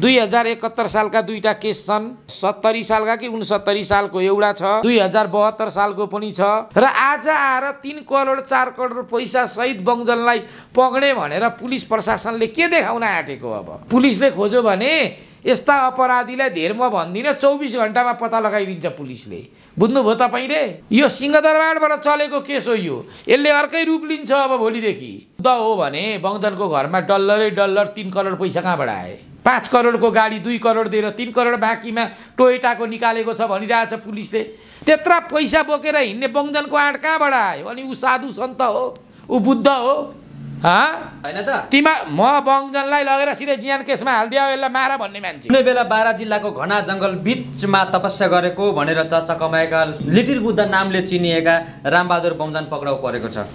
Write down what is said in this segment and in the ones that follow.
दुई हजार एकहत्तर सालका दुईटा केस छन् सत्तरी सालका कि उनसत्तरी सालको एउटा छ दुई हजार बहत्तर सालको पनि छ र आज आएर तिन करोड चार करोड पैसा सहित बङ्जनलाई पक्रे भनेर पुलिस प्रशासनले के देखाउन आँटेको अब पुलिसले खोज्यो भने यस्ता अपराधीलाई धेर म भन्दिनँ चौबिस घन्टामा पत्ता लगाइदिन्छ पुलिसले बुझ्नुभयो तपाईँले यो सिंहदरबारबाट चलेको केस हो यो यसले अर्कै रूप लिन्छ अब भोलिदेखि द हो भने बङ्गनको घरमा डल्लरै डल्लर तिन करोड पैसा कहाँबाट आए पाँच करोडको गाडी दुई करोड दिएर तिन करोड बाँकीमा टोयटाको निकालेको छ भनिरहेछ पुलिसले त्यत्रा पैसा बोकेर हिँड्ने बङ्गनको आँट कहाँबाट आयो अनि ऊ साधु सन्त हो ऊ बुद्ध हो तिमा म बङ्जनलाई लगेर सिधै जियान केसमा हालिदियो यसलाई मार भन्ने मान्छे कुनै बेला बाह्र जिल्लाको घना जङ्गल बिचमा तपस्या गरेको भनेर चर्चा कमाएका लिटिल बुद्ध नामले चिनिएका रामबहादुर बङ्जन पक्राउ परेको छ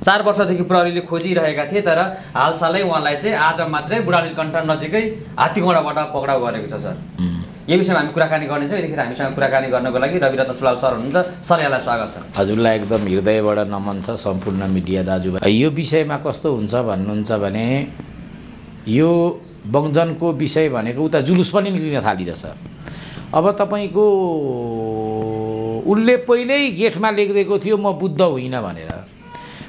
चार वर्षदेखि प्रहरीले खोजिरहेका थिए तर हालसालै उहाँलाई चाहिँ आज मात्रै बुढालीकण्ठ नजिकै हात्तीगोडाबाट पक्राउ गरेको छ सर यो विषयमा हामी कुराकानी गर्नेछौँ यतिखेर हामीसँग कुराकानी गर्नको लागि रविरत्न चुलाल सर हुनुहुन्छ सर यहाँलाई स्वागत छ हजुरलाई एकदम हृदयबाट नमन छ सम्पूर्ण मिडिया दाजुभाइ यो विषयमा कस्तो हुन्छ भन्नुहुन्छ भने यो बङ्जनको विषय भनेको उता जुलुस पनि निक्लिन थालिरहेछ अब तपाईँको उसले पहिल्यै गेटमा लेखिदिएको थियो म बुद्ध होइन भनेर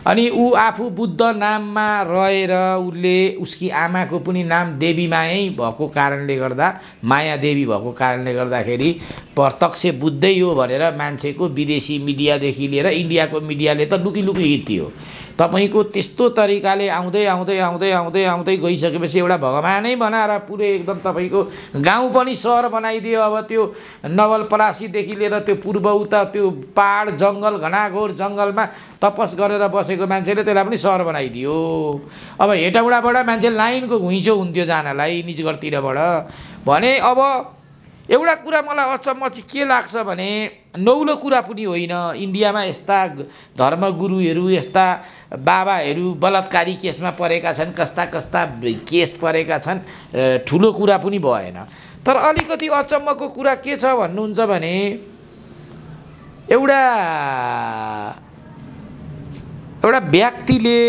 अनि ऊ आफू बुद्ध नाममा रहेर उसले उसकी आमाको पनि नाम देवीमायै भएको कारणले गर्दा माया देवी भएको कारणले गर्दाखेरि प्रत्यक्ष बुद्धै हो भनेर मान्छेको विदेशी मिडियादेखि लिएर इन्डियाको मिडियाले त लुकी लुकी हित थियो तपाईँको त्यस्तो तरिकाले आउँदै आउँदै आउँदै आउँदै आउँदै गइसकेपछि एउटा भगवानै बनाएर पुरै एकदम तपाईँको गाउँ पनि सहर बनाइदियो अब त्यो नवलपरासीदेखि लिएर त्यो पूर्व उता त्यो पाहाड जङ्गल घनाघोर जङ्गलमा तपस गरेर बसेर बसेको मान्छेले त्यसलाई पनि सहर बनाइदियो अब हेटौँडाबाट मान्छे लाइनको घुइँचो हुन्थ्यो जानलाई निजगढतिरबाट भने अब एउटा कुरा मलाई अचम्म चाहिँ के लाग्छ भने नौलो कुरा पनि होइन इन्डियामा यस्ता धर्मगुरुहरू यस्ता बाबाहरू बलात्कारी केसमा परेका छन् कस्ता कस्ता केस परेका छन् ठुलो कुरा पनि भएन तर अलिकति अचम्मको कुरा के छ भन्नुहुन्छ भने एउटा एउटा व्यक्तिले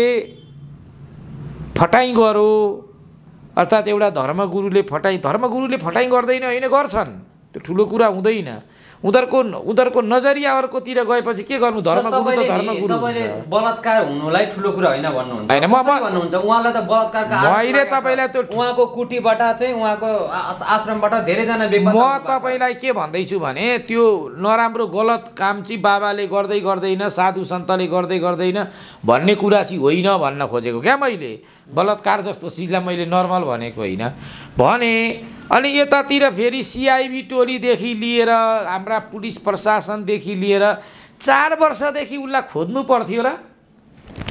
फटाइ गरो अर्थात् एउटा धर्मगुरुले फटाइ धर्मगुरुले फटाइ गर्दैन होइन गर्छन् त्यो ठुलो कुरा हुँदैन उनीहरूको उनीहरूको नजरिया अर्कोतिर गएपछि के गर्नु धर्म गुरु त धर्म गुरु बलात्कार हुनुलाई ठुलो कुरा होइन भन्नुहुन्छ होइन भन्नुहुन्छ उहाँलाई त बलात्कार मैले तपाईँलाई त्यो उहाँको कुटीबाट चाहिँ उहाँको आश्रमबाट धेरैजना म तपाईँलाई के भन्दैछु भने त्यो नराम्रो गलत काम चाहिँ बाबाले गर्दै गर्दैन साधु सन्तले गर्दै गर्दैन भन्ने कुरा चाहिँ होइन भन्न खोजेको क्या मैले बलात्कार जस्तो चिजलाई मैले नर्मल भनेको होइन भने अनि यतातिर फेरि सिआइबी टोलीदेखि लिएर हाम्रा पुलिस प्रशासनदेखि लिएर चार वर्षदेखि उसलाई खोज्नु पर्थ्यो र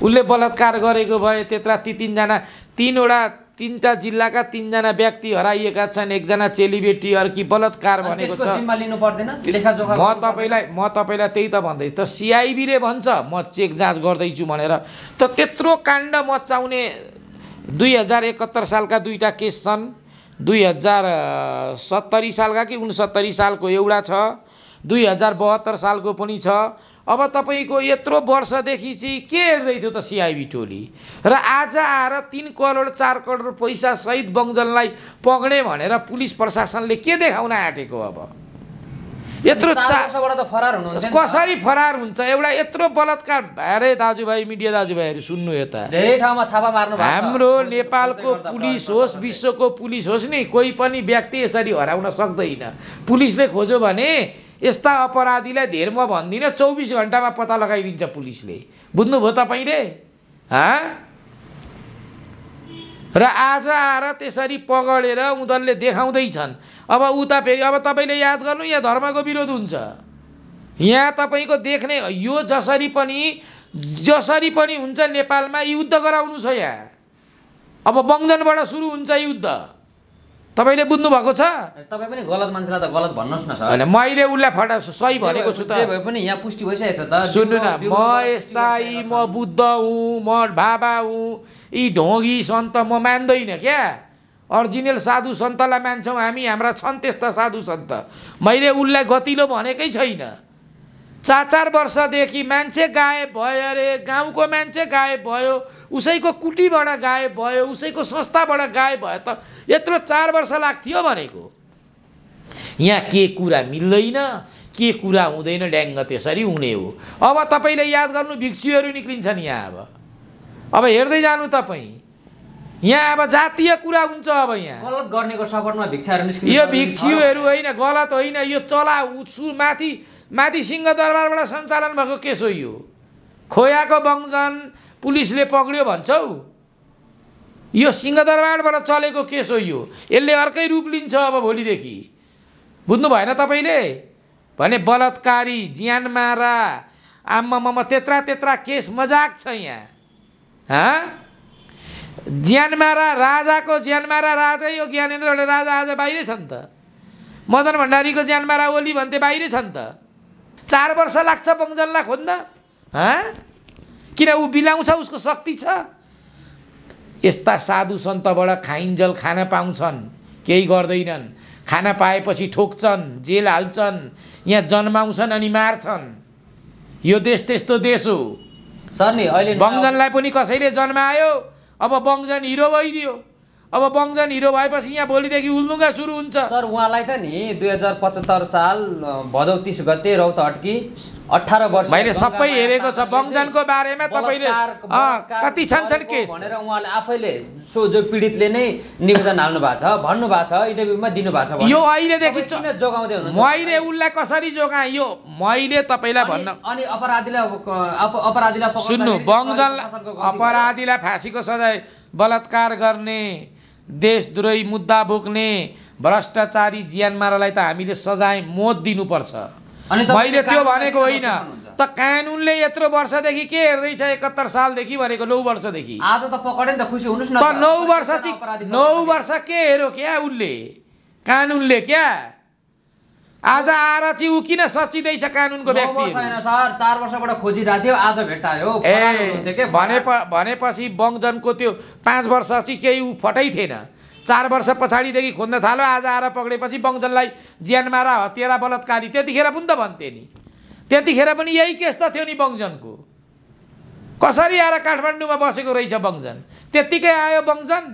उसले बलात्कार गरेको भए त्यत्र ती तिनजना तिनवटा तिनवटा जिल्लाका तिनजना व्यक्ति हराइएका छन् एकजना चेलीबेटी अर्की बलात्कार भनेको छ म तपाईँलाई म तपाईँलाई त्यही त भन्दै त सिआइबीले भन्छ म चेक जाँच गर्दैछु भनेर त त्यत्रो काण्ड मचाउने दुई हजार एकहत्तर सालका दुईवटा केस छन् दुई हजार सत्तरी सालका कि उनसत्तरी सालको एउटा छ दुई हजार बहत्तर सालको पनि छ अब तपाईँको यत्रो वर्षदेखि चाहिँ के हेर्दै थियो त सिआइबी टोली र आज आएर तिन करोड चार करोड सहित बङ्जललाई पग्ने भनेर पुलिस प्रशासनले के देखाउन आँटेको अब यत्रो कसरी फरार हुन्छ एउटा यत्रो बलात्कार भएर दाजुभाइ मिडिया दाजुभाइहरू सुन्नु यता हाम्रो नेपालको पुलिस होस् विश्वको पुलिस होस् नि कोही पनि व्यक्ति यसरी हराउन सक्दैन पुलिसले खोज्यो भने यस्ता अपराधीलाई धेर म भन्दिनँ चौबिस घन्टामा पत्ता लगाइदिन्छ पुलिसले बुझ्नुभयो तपाईँले हाँ र आज आएर त्यसरी पगडेर उनीहरूले देखाउँदैछन् अब उता फेरि अब तपाईँले याद गर्नु यहाँ धर्मको विरोध हुन्छ यहाँ तपाईँको देख्ने यो जसरी पनि जसरी पनि हुन्छ नेपालमा युद्ध गराउनु छ यहाँ अब बङ्गनबाट सुरु हुन्छ युद्ध तपाईँले बुझ्नु भएको छ तपाईँ पनि गलत मान्छेलाई त गलत भन्नुहोस् न सर होइन मैले उसलाई फटा सही भनेको छु त भए पनि यहाँ पुष्टि भइसकेको छ त सुन्नु न म यस्ताई म बुद्ध हुँ म बाबा हुँ यी ढोगी सन्त म मान्दैन क्या अरिजिनल साधु सन्तलाई मान्छौँ हामी हाम्रा छन् त्यस्ता साधु सन्त मैले उसलाई गतिलो भनेकै छैन चार चार वर्षदेखि मान्छे गायब भयो अरे गाउँको मान्छे गायब भयो उसैको कुटीबाट गायब भयो उसैको संस्थाबाट गायब भयो त यत्रो चार वर्ष लाग्थ्यो भनेको यहाँ के कुरा मिल्दैन के कुरा हुँदैन ड्याङ्ग त्यसरी हुने हो अब तपाईँले याद गर्नु भिक्षुहरू निक्लिन्छन् यहाँ अब अब हेर्दै जानु तपाईँ यहाँ अब जातीय कुरा हुन्छ अब यहाँ गलत गर्नेको सपोर्टमा भिक्षाहरू निस्कियो यो भिक्षुहरू होइन गलत होइन यो चला उत्सु माथि माथि सिंहदरबारबाट सञ्चालन भएको केस हो यो खोयाको बङ्जन पुलिसले पक्रियो भन्छौ यो सिंहदरबारबाट चलेको केस हो यो यसले अर्कै रूप लिन्छ अब भोलिदेखि बुझ्नु भएन तपाईँले भने बलात्कारी ज्यान मारा आम्मा त्यत्रा त्यत्रा केस मजाक छ यहाँ हँ ज्यानमारा राजाको ज्यानमारा राजा यो ज्ञानेन्द्र राजा आज बाहिरै छन् त मदन भण्डारीको ज्यानमारा ओली भन्थे बाहिरै छन् त चार वर्ष लाग्छ बङ्जललाई खोज्न हँ किन ऊ बिलाउँछ उसको शक्ति छ यस्ता साधु सन्तबाट खाइन्जल खाना पाउँछन् केही गर्दैनन् खाना पाएपछि ठोक्छन् जेल हाल्छन् यहाँ जन्माउँछन् अनि मार्छन् यो देश त्यस्तो देश हो सर नि अहिले बङ्जनलाई पनि कसैले जन्मायो अब बङ्जन हिरो भइदियो अब बङ्जन हिरो भएपछि यहाँ भोलिदेखि उल्लुङ्गा सुरु हुन्छ सर उहाँलाई त नि दुई हजार पचहत्तर साल भदौ तिस गते रौतहटकी अठार वर्ष मैले सबै हेरेको छ बङ्जनको बारेमा तपाईँले कति छन् छन् केस भनेर उहाँले आफैले सो जो पीडितले नै निवेदन हाल्नु भएको छ भन्नु भएको छ इन्टरभ्यूमा दिनु भएको छ यो अहिलेदेखि जोगाउँदै हुनु मैले उसलाई कसरी जोगाएँ यो मैले तपाईँलाई भन्न अनि अपराधीलाई अपराधीलाई सुन्नु बङ्जन अपराधीलाई फाँसीको सजाय बलात्कार गर्ने देशद्रोही मुद्दा बोक्ने भ्रष्टाचारी ज्यानमारालाई त हामीले सजाय मोत दिनुपर्छ मैले त्यो भनेको होइन त कानुनले यत्रो वर्षदेखि के हेर्दैछ एकहत्तर सालदेखि भनेको नौ वर्षदेखि आज त पक्रे नि त खुसी हुनुहोस् न त नौ वर्ष नौ वर्ष के हेर्यो क्या उसले कानुनले क्या आज आएर चाहिँ ऊ किन सचिँदैछ कानुनको व्यक्ति सर चार वर्षबाट खोजिरहेको थियो आज भेटायो ए भने भनेपछि बङ्जनको त्यो पाँच वर्ष चाहिँ केही ऊ फटै थिएन चार वर्ष पछाडिदेखि खोज्न थाल्यो आज आएर पक्रेपछि बङ्जनलाई ज्यान मारा हत्यारा बलात्कारी त्यतिखेर पनि त भन्थे नि त्यतिखेर पनि यही केस त थियो नि बङ्जनको कसरी आएर काठमाडौँमा बसेको रहेछ बङ्जन त्यत्तिकै आयो बङ्जन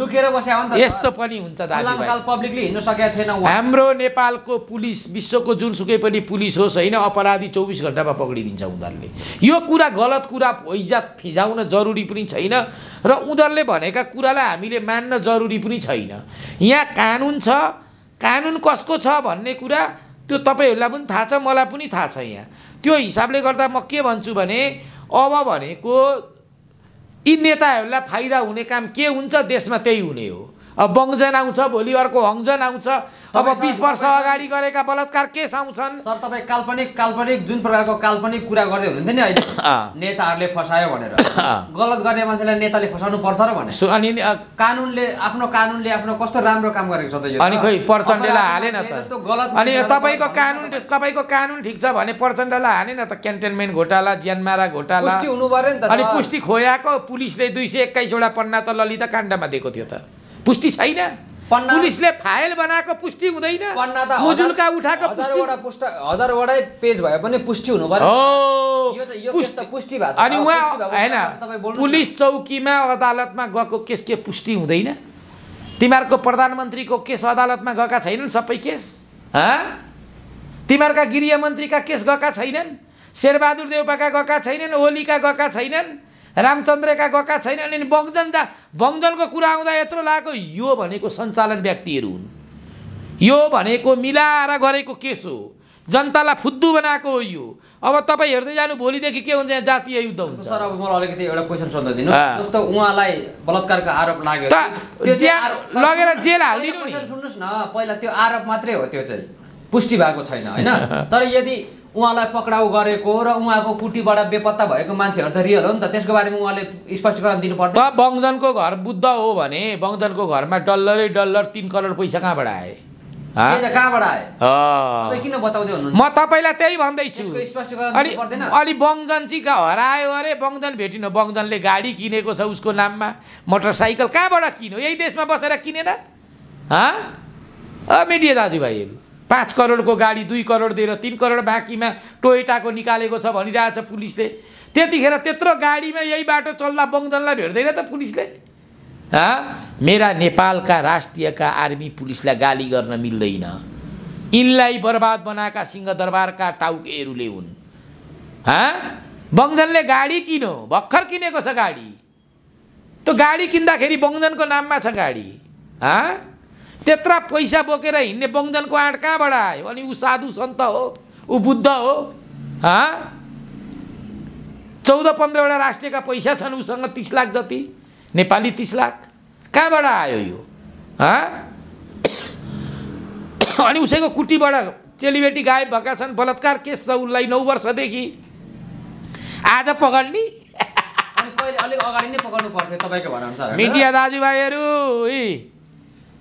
लुकेर बस्या यस्तो पनि हुन्छ हाम्रो नेपालको पुलिस विश्वको जुनसुकै पनि पुलिस होस् होइन अपराधी चौबिस घन्टामा पक्रिदिन्छ उनीहरूले यो कुरा गलत कुरा इज्जत फिजाउन जरुरी पनि छैन र उनीहरूले भनेका कुरालाई हामीले मान्न जरुरी पनि छैन यहाँ कानुन छ कानुन कसको छ भन्ने कुरा त्यो तपाईँहरूलाई पनि थाहा छ मलाई पनि थाहा छ यहाँ त्यो हिसाबले गर्दा म के भन्छु भने अब भनेको यी नेताहरूलाई फाइदा हुने काम के हुन्छ देशमा त्यही हुने हो अब बङ्जन आउँछ भोलि अर्को हङजन आउँछ अब बिस वर्ष अगाडि गरेका बलात्कार केस आउँछन् सर तपाईँ काल्पनिक काल्पनिक जुन प्रकारको काल्पनिक कुरा गर्दै हुनुहुन्थ्यो नि अहिले नेताहरूले फसायो भनेर गलत गर्ने मान्छेलाई नेताले फसाउनु पर्छ र भने अनि कानुनले आफ्नो कानुनले आफ्नो कस्तो राम्रो काम गरेको छ त अनि खोइ प्रचण्डलाई हालेन त अनि तपाईँको कानुन तपाईँको कानुन ठिक छ भने प्रचण्डलाई हालेन त क्यान्टोनमेन्ट घोटाला ज्यानमारा घोटाला हुनु पऱ्यो नि त अनि पुष्टि खोयाको पुलिसले दुई सय एक्काइसवटा पन्ना त ललिता काण्डमा दिएको थियो त पुष्टि छैन पुलिसले फाइल बनाएको पुष्टि हुँदैन मुजुलका उठाएको पुष्टि हजारवटै पेज भए पनि पुष्टि हुनु पर्यो पुष्टि अनि उहाँ होइन पुलिस चौकीमा अदालतमा गएको केस के पुष्टि हुँदैन तिमीहरूको प्रधानमन्त्रीको केस अदालतमा गएका छैनन् सबै केस तिमीहरूका मन्त्रीका केस गएका छैनन् शेरबहादुर देउपाका गएका छैनन् ओलीका गएका छैनन् रामचन्द्रका गएका छैन अनि बङ्जन जा बङ्जनको कुरा आउँदा यत्रो लागेको यो भनेको सञ्चालन व्यक्तिहरू हुन् यो भनेको मिलाएर गरेको केस हो जनतालाई फुद्दु बनाएको हो यो अब तपाईँ हेर्दै जानु भोलिदेखि के हुन्छ यहाँ जातीय युद्ध हुन्छ सर अब मलाई अलिकति एउटा क्वेसन सोध्दिनु जस्तो उहाँलाई बलात्कारको आरोप लाग्यो त्यो लगेर जेल हालिदिनु सुन्नुहोस् न पहिला त्यो आरोप मात्रै हो त्यो चाहिँ पुष्टि भएको छैन होइन तर यदि उहाँलाई पक्राउ गरेको र उहाँको कुटीबाट बेपत्ता भएको मान्छेहरू त रियल हो नि त त्यसको बारेमा उहाँले स्पष्टीकरण दिनुपर्छ बङ्गजनको घर बुद्ध हो भने बङ्जनको घरमा डल्लरै डल्लर तिन करोड पैसा कहाँबाट आए म तपाईँलाई त्यही भन्दैछु अनि अनि बङ्जन चाहिँ हरायो अरे बङ्जन भेटिनु बङ्गजनले गाडी किनेको छ उसको नाममा मोटरसाइकल कहाँबाट किन्यो यही देशमा बसेर किनेन मिडिया दाजुभाइहरू पाँच करोडको गाडी दुई करोड दिएर तिन करोड बाँकीमा टोयटाको निकालेको छ भनिरहेछ पुलिसले त्यतिखेर त्यत्रो गाडीमा यही बाटो चल्दा बङ्गजनलाई भेट्दैन त पुलिसले हा मेरा नेपालका राष्ट्रियका आर्मी पुलिसलाई गाली गर्न मिल्दैन यिनलाई बर्बाद बनाएका सिंहदरबारका टाउकेहरूले हुन् हा बङ्जनले गाडी किन्यो भर्खर किनेको छ गाडी त्यो गाडी किन्दाखेरि बङ्जनको नाममा छ गाडी हा त्यत्र पैसा बोकेर हिँड्ने बङ्गजनको आँट कहाँबाट आयो अनि ऊ साधु सन्त हो ऊ बुद्ध हो हँ चौध पन्ध्रवटा राष्ट्रियका पैसा छन् उसँग तिस लाख जति नेपाली तिस लाख कहाँबाट आयो यो हाँ अनि उसैको कुटीबाट चेलीबेटी गायब भएका छन् बलात्कार केस छ उसलाई नौ वर्षदेखि आज पकड्ने अलिक अगाडि नै पक्राउनु पर्थ्यो तपाईँको मिडिया दाजुभाइहरू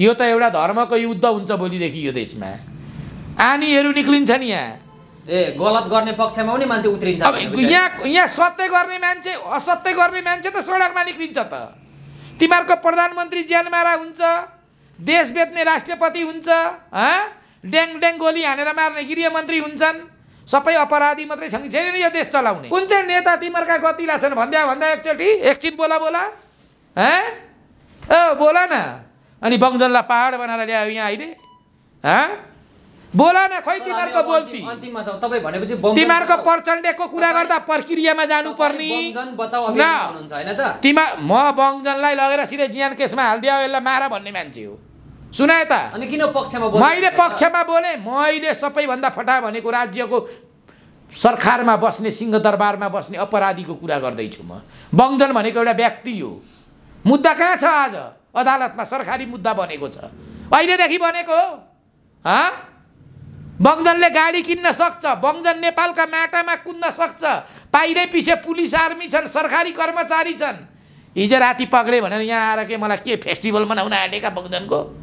यो त एउटा धर्मको युद्ध हुन्छ भोलिदेखि यो देशमा आनीहरू नि यहाँ ए गलत गर्ने पक्षमा पनि मान्छे उत्रिन्छ यहाँ यहाँ सत्य गर्ने मान्छे असत्य गर्ने मान्छे त सडकमा निक्लिन्छ त तिमीहरूको प्रधानमन्त्री ज्यानमारा हुन्छ देश बेच्ने राष्ट्रपति हुन्छ ड्याङ ड्याङ गोली हानेर मार्ने गृहमन्त्री हुन्छन् सबै अपराधी मात्रै छन् छैन यो देश चलाउने कुन चाहिँ नेता तिमीहरूका गतिला छन् भन्दा भन्दा एकचोटि एकछिन बोला बोला ए बोला न अनि बगजनलाई पहाड बनाएर ल्यायो यहाँ अहिले हाँ बोला न खै तिमीहरूको बोल्ती तिमीहरूको प्रचण्डको कुरा गर्दा प्रक्रियामा जानुपर्ने तिमा म बङ्गजनलाई लगेर सिधै जियान केसमा हालिदियो यसलाई मार भन्ने मान्छे हो सुनाए त अनि किन पक्षमा मैले पक्षमा म मैले सबैभन्दा फटा भनेको राज्यको सरकारमा बस्ने सिंहदरबारमा बस्ने अपराधीको कुरा गर्दैछु म बङ्गजन भनेको एउटा व्यक्ति हो मुद्दा कहाँ छ आज अदालतमा सरकारी मुद्दा बनेको छ अहिलेदेखि बनेको हो हँ बङ्जनले गाडी किन्न सक्छ बङ्जन नेपालका माटामा कुद्न सक्छ पाइरै पछि पुलिस आर्मी छन् सरकारी कर्मचारी छन् हिजो राति पक्रे भनेर यहाँ आएर के मलाई के फेस्टिभल मनाउन आँटेका बङ्जनको